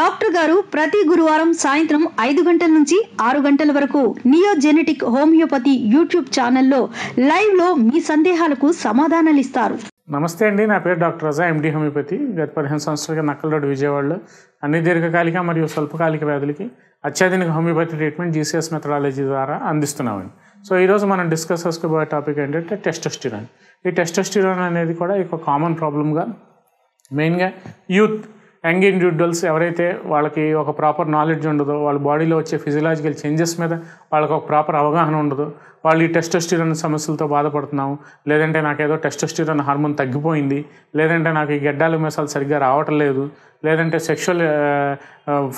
doctor గారు ప్రతి గురువారం సాయంత్రం ఐదు గంటల నుంచి ఆరు గంటల వరకు నియోజెనెటిక్ హోమియోపతి యూట్యూబ్ ఛానల్లో లైవ్లో మీ సందేహాలకు సమాధానాలు ఇస్తారు నమస్తే అండి నా పేరు డాక్టర్ రజా ఎండి హోమియోపతి గత పదిహేను సంవత్సరాలుగా నక్కలరోడ్ విజయవాడలో అన్ని దీర్ఘకాలిక మరియు స్వల్పకాలిక వ్యాధులకి అత్యాధునిక హోమియోపతి ట్రీట్మెంట్ జీసీఎస్ మెథడాలజీ ద్వారా అందిస్తున్నామండి సో ఈరోజు మనం డిస్కస్ చేసుకోబోయే టాపిక్ ఏంటంటే టెస్టోస్టిరాన్ ఈ టెస్టోస్టిరాన్ అనేది కూడా ఒక కామన్ ప్రాబ్లమ్గా మెయిన్గా యూత్ యంగ్ ఇండివిజువల్స్ ఎవరైతే వాళ్ళకి ఒక ప్రాపర్ నాలెడ్జ్ ఉండదో వాళ్ళ బాడీలో వచ్చే ఫిజియలాజికల్ చేంజెస్ మీద వాళ్ళకి ఒక ప్రాపర్ అవగాహన ఉండదు వాళ్ళు ఈ టెస్టోస్టిరాన్ సమస్యలతో బాధపడుతున్నాము లేదంటే నాకేదో టెస్టోస్టిరాన్ హార్మోన్ తగ్గిపోయింది లేదంటే నాకు ఈ గడ్డాలు మీసాలు సరిగ్గా రావటం లేదు లేదంటే సెక్షువల్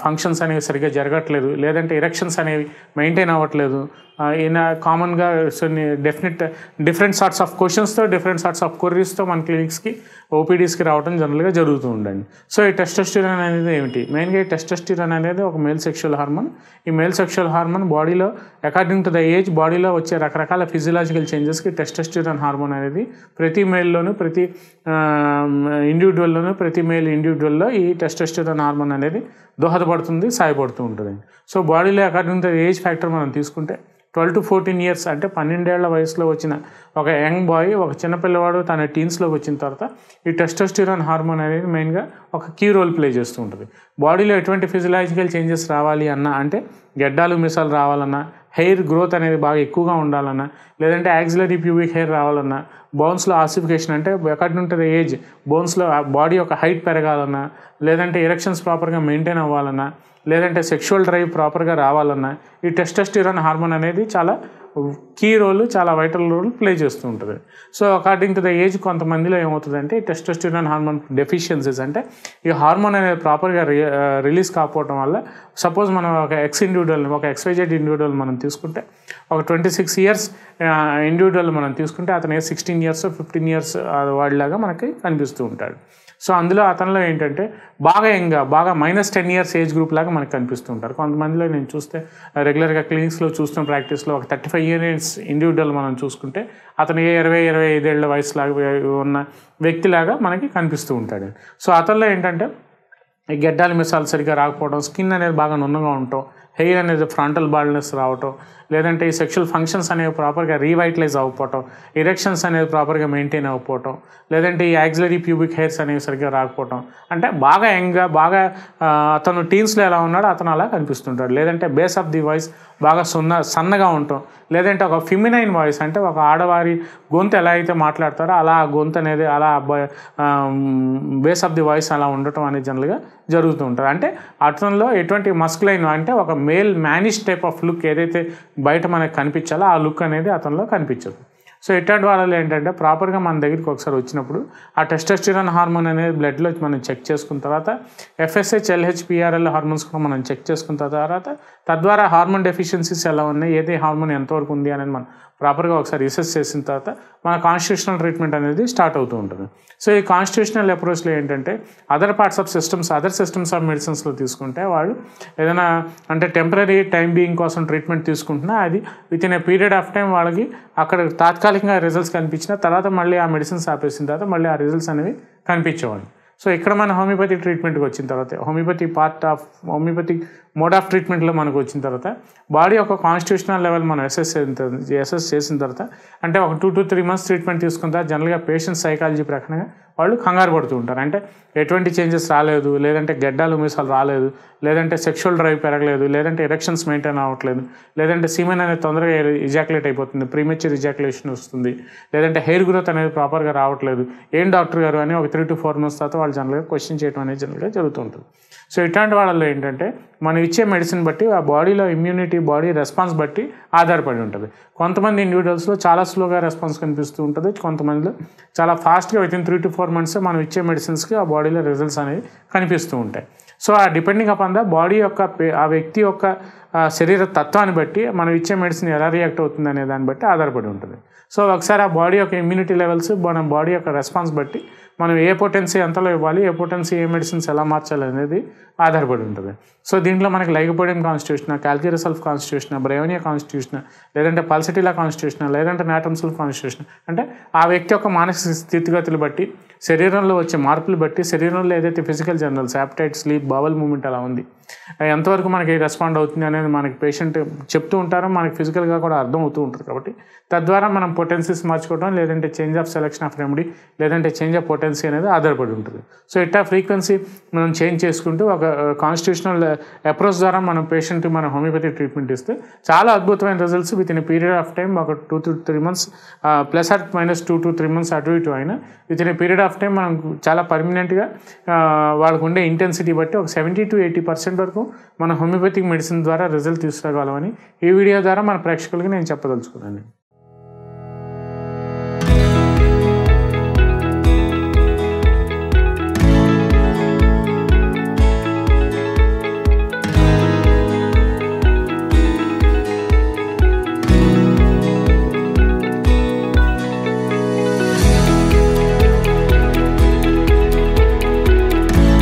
ఫంక్షన్స్ అనేవి సరిగ్గా జరగట్లేదు లేదంటే ఇరక్షన్స్ అనేవి మెయింటైన్ అవ్వట్లేదు ఈయన కామన్గా కొన్ని డెఫినెట్ డిఫరెంట్ సార్ట్స్ ఆఫ్ క్వశ్చన్స్తో డిఫరెంట్ సార్ట్స్ ఆఫ్ క్వరీస్తో మన క్లినిక్స్కి ఓపీడీస్కి రావడం జనరల్గా జరుగుతూ ఉండండి సో ఈ టెస్టోస్టిరాన్ అనేది ఏమిటి మెయిన్గా ఈ టెస్టోస్టిరాన్ అనేది ఒక మేల్ సెక్షువల్ హార్మోన్ ఈ మేల్ సెక్షువల్ హార్మోన్ బాడీలో అకార్డింగ్ టు ద ఏజ్ బాడీలో వచ్చే రకరకాల ఫిజియలాజికల్ చేంజెస్కి టెస్టోస్టిరాన్ హార్మోన్ అనేది ప్రతి మేల్లోనూ ప్రతి ఇండివిజువల్లోనూ ప్రతి మేల్ ఇండివిజువల్లో ఈ ఈ టెస్టోస్టెరాన్ హార్మోన్ అనేది దోహదపడుతుంది సాయపడుతూ ఉంటుంది సో బాడీలో అకార్డింగ్ టు ఏజ్ ఫ్యాక్టర్ మనం తీసుకుంటే ట్వెల్వ్ టు ఫోర్టీన్ ఇయర్స్ అంటే పన్నెండేళ్ల వయసులో వచ్చిన ఒక యంగ్ బాయ్ ఒక చిన్నపిల్లవాడు తన టీన్స్లోకి వచ్చిన తర్వాత ఈ టెస్టోస్టిరాన్ హార్మోన్ అనేది మెయిన్గా ఒక కీ రోల్ ప్లే చేస్తూ ఉంటుంది బాడీలో ఎటువంటి ఫిజియలాజికల్ చేంజెస్ రావాలి అన్నా అంటే గెడ్డాలు మిసాలు రావాలన్నా హెయిర్ గ్రోత్ అనేది బాగా ఎక్కువగా ఉండాలన్నా లేదంటే యాక్సిలరీ ప్యూవిక్ హెయిర్ రావాలన్నా బోన్స్లో ఆసిఫికేషన్ అంటే ఎక్కడి ఉంటుంది ఏజ్ బోన్స్లో బాడీ యొక్క హైట్ పెరగాలన్నా లేదంటే ఎరక్షన్స్ ప్రాపర్గా మెయింటైన్ అవ్వాలన్నా లేదంటే సెక్షువల్ డ్రైవ్ ప్రాపర్గా రావాలన్నా ఈ టెస్టస్టిరాన్ హార్మోన్ అనేది చాలా కీ రోల్ చాలా వైటల్ రోల్ ప్లే చేస్తూ ఉంటుంది so according to the age కొంతమందిలో ఏమవుతుందంటే టెస్టోస్టిరాన్ హార్మోన్ డెఫిషియన్సీస్ అంటే ఈ హార్మోన్ అనేది ప్రాపర్గా రిలీజ్ కాకపోవడం వల్ల సపోజ్ మనం ఒక ఎక్స్ ఇండివిజువల్ని ఒక ఎక్స్వైజెడ్ ఇండివిజువల్ మనం తీసుకుంటే ఒక ట్వంటీ సిక్స్ ఇయర్స్ ఇండివిజువల్ మనం తీసుకుంటే అతను సిక్స్టీన్ ఇయర్స్ ఫిఫ్టీన్ ఇయర్స్ వాడిలాగా మనకి కనిపిస్తూ ఉంటాడు సో అందులో అతనిలో ఏంటంటే బాగా ఇంకా బాగా minus ten years age group లాగా మనకు కనిపిస్తుంటారు కొంతమందిలో నేను చూస్తే రెగ్యులర్గా క్లినిక్స్లో చూస్తున్న ప్రాక్టీస్లో ఒక థర్టీ ఫైవ్ యూనిట్స్ ఇండివిజువల్ మనం చూసుకుంటే అతను ఏ ఇరవై ఇరవై ఐదేళ్ల వయసులాగా ఉన్న వ్యక్తిలాగా మనకి కనిపిస్తూ ఉంటాడు సో అతనిలో ఏంటంటే గెడ్డాలు మిసాలు సరిగా రాకపోవడం స్కిన్ అనేది బాగా నున్నగా ఉండటం హెయిర్ అనేది ఫ్రంటల్ బాల్డ్నెస్ రావటం లేదంటే ఈ సెక్షువల్ ఫంక్షన్స్ అనేవి ప్రాపర్గా రీవైటలైజ్ అవ్వటం ఇరెక్షన్స్ అనేవి ప్రాపర్గా మెయింటైన్ అవ్వటం లేదంటే ఈ యాక్సిలరీ ప్యూబిక్ హెయిర్స్ అనేవి సరిగ్గా రాకపోవటం అంటే బాగా యంగ్గా బాగా అతను టీన్స్లో ఎలా ఉన్నాడో అతను అలా కనిపిస్తుంటాడు లేదంటే బేస్ ఆఫ్ ది వాయిస్ బాగా సున్న సన్నగా ఉంటాం లేదంటే ఒక ఫిమినైన్ వాయిస్ అంటే ఒక ఆడవారి గొంతు ఎలా అయితే మాట్లాడతారో అలా ఆ గొంతు అనేది అలా బేస్ ఆఫ్ ది వాయిస్ అలా ఉండటం అనేది జనరల్గా జరుగుతూ ఉంటారు అంటే అతనిలో ఎటువంటి మస్క్లైన్ అంటే ఒక male mannish type of look ఏదైతే బయట మనకు కనిపించాలో ఆ లుక్ అనేది అతనిలో కనిపించదు సో ఇట్లాంటి వాళ్ళు ఏంటంటే ప్రాపర్గా మన దగ్గరికి ఒకసారి వచ్చినప్పుడు ఆ టెస్టోస్టిరాన్ హార్మోన్ అనేది బ్లడ్లో మనం చెక్ చేసుకున్న తర్వాత ఎఫ్ఎస్హెచ్ ఎల్హెచ్పిఆర్ఎల్ హార్మోన్స్ కూడా మనం చెక్ చేసుకున్న తర్వాత తద్వారా హార్మోన్ డెఫిషియన్సీస్ ఎలా ఉన్నాయి ఏది హార్మోన్ ఎంతవరకు ఉంది అనేది మనం ప్రాపర్గా ఒకసారి రీసెర్చ్ చేసిన తర్వాత మన కాన్స్టిట్యూషనల్ ట్రీట్మెంట్ అనేది స్టార్ట్ అవుతూ ఉంటుంది సో ఈ కాన్స్టిట్యూషనల్ అప్రోచ్లో ఏంటంటే other parts of systems other systems of మెడిసిన్స్లో తీసుకుంటే వాళ్ళు ఏదైనా అంటే టెంపరీ టైం బీయింగ్ కోసం ట్రీట్మెంట్ తీసుకుంటున్నా అది within a period of time వాళ్ళకి అక్కడ తాత్కాలికంగా రిజల్ట్స్ కనిపించిన తర్వాత మళ్ళీ ఆ మెడిసిన్స్ ఆపేసిన తర్వాత మళ్ళీ ఆ రిజల్ట్స్ అనేవి కనిపించేవాళ్ళు సో ఇక్కడ మన హోమియోపతి ట్రీట్మెంట్కి వచ్చిన తర్వాత homeopathy part of homeopathy mode of ట్రీట్మెంట్లో మనకు వచ్చిన తర్వాత బాడీ ఒక కాన్స్టిట్యూషనల్ లెవెల్ మనం ఎస్ఎస్ ఎస్ఎస్ చేసిన తర్వాత అంటే ఒక two to three months treatment తీసుకున్న తర్వాత జనరల్గా పేషెంట్ సైకాలజీ ప్రకారంగా వాళ్ళు కంగారు పడుతూ ఉంటారు అంటే ఎటువంటి చేంజెస్ రాలేదు లేదంటే గడ్డాలు మీసాలు రాలేదు లేదంటే సెక్షువల్ డ్రైవ్ పెరగలేదు లేదంటే ఎరక్షన్స్ మెయింటైన్ అవ్వట్లేదు లేదంటే సీమెన్ అనేది తొందరగా ఇజాక్యులేట్ అయిపోతుంది ప్రీమెచ్యూర్ ఇజాక్యులేషన్ వస్తుంది లేదంటే హెయిర్ గ్రోత్ అనేది ప్రాపర్గా రావట్లేదు ఏం డాక్టర్ గారు అని ఒక త్రీ టు ఫోర్ మంత్స్ తర్వాత వాళ్ళు వాళ్ళు జనరల్గా క్వశ్చన్ చేయడం అనేది జనరల్గా జరుగుతుంటుంది సో ఇట్లాంటి వాళ్ళలో ఏంటంటే మనం ఇచ్చే మెడిసిన్ బట్టి ఆ బాడీలో ఇమ్యూనిటీ బాడీ రెస్పాన్స్ బట్టి ఆధారపడి ఉంటుంది కొంతమంది ఇండివిజువల్స్లో చాలా స్లోగా రెస్పాన్స్ కనిపిస్తూ ఉంటుంది కొంతమందిలో చాలా ఫాస్ట్గా within three to four months మనం ఇచ్చే మెడిసిన్స్కి ఆ బాడీలో రిజల్ట్స్ అనేవి కనిపిస్తూ ఉంటాయి సో ఆ డిపెండింగ్ అపాన్ ద బాడీ యొక్క ఆ వ్యక్తి యొక్క శరీర తత్వాన్ని బట్టి మనం ఇచ్చే మెడిసిన్ ఎలా రియాక్ట్ అవుతుంది అనే దాన్ని బట్టి ఆధారపడి ఉంటుంది సో ఒకసారి ఆ బాడీ యొక్క ఇమ్యూనిటీ లెవెల్స్ మన బాడీ యొక్క రెస్పాన్స్ బట్టి మనం ఏ పొటెన్సీ ఎంతలో ఇవ్వాలి ఏ పొటెన్సీ ఏ మెడిసిన్స్ ఎలా మార్చాలి అనేది ఆధారపడి ఉంటుంది సో దీంట్లో మనకి lycopodium constitution calcarea sulph constitution bryonia constitution లేదంటే పల్సటిలా కాన్స్టిట్యూషన్ లేదంటే సల్ఫ్ కాన్స్టిట్యూషన్ అంటే ఆ వ్యక్తి యొక్క మానసిక స్థితిగతులు బట్టి శరీరంలో వచ్చే మార్పులు బట్టి శరీరంలో ఏదైతే physical generals appetite sleep bowel movement అలా ఉంది ఎంతవరకు మనకి రెస్పాండ్ అవుతుంది అనేది మనకి పేషెంట్ చెప్తూ ఉంటారు మనకి ఫిజికల్గా కూడా అర్థం అవుతూ ఉంటుంది కాబట్టి తద్వారా మనం పొటెన్సీస్ మార్చుకోవడం లేదంటే change of selection of remedy లేదంటే చేంజ్ ఆఫ్ పొటెన్సీ అనేది ఆధారపడి ఉంటుంది సో ఇట్టా ఫ్రీక్వెన్సీ మనం చేంజ్ చేసుకుంటూ ఒక కాన్స్టిట్యూషనల్ అప్రోచ్ ద్వారా మనం పేషెంట్ మనం హోమియోపతి ట్రీట్మెంట్ ఇస్తే చాలా అద్భుతమైన results within period of time ఒక two to three months plus or minus two to three months అటు ఇటు అయినా within period of time మనం చాలా పర్మనెంట్గా వాళ్ళకు ఉండే ఇంటెన్సిటీ బట్టి ఒక సెవెంటీ టు ఎయిటీ పర్సెంట్ వరకు మన హోమియోపతిక్ మెడిసిన్ ద్వారా రిజల్ట్ తీసుకురాగలమని ఈ వీడియో ద్వారా మన ప్రేక్షకులకి నేను చెప్పదలుచుకున్నాను